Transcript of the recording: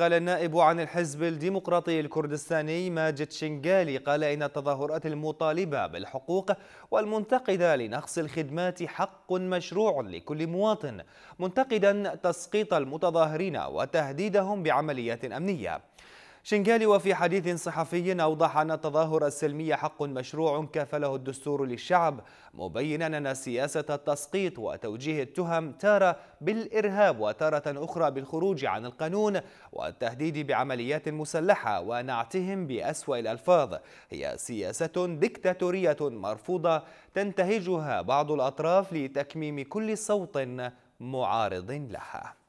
قال النائب عن الحزب الديمقراطي الكردستاني ماجد شنغالي قال إن التظاهرات المطالبة بالحقوق والمنتقدة لنقص الخدمات حق مشروع لكل مواطن منتقدا تسقيط المتظاهرين وتهديدهم بعمليات أمنية شنغالي وفي حديث صحفي أوضح أن التظاهر السلمي حق مشروع كفله الدستور للشعب مبينا أن سياسة التسقيط وتوجيه التهم تارة بالإرهاب وتارة أخرى بالخروج عن القانون والتهديد بعمليات مسلحة ونعتهم بأسوأ الألفاظ هي سياسة دكتاتورية مرفوضة تنتهجها بعض الأطراف لتكميم كل صوت معارض لها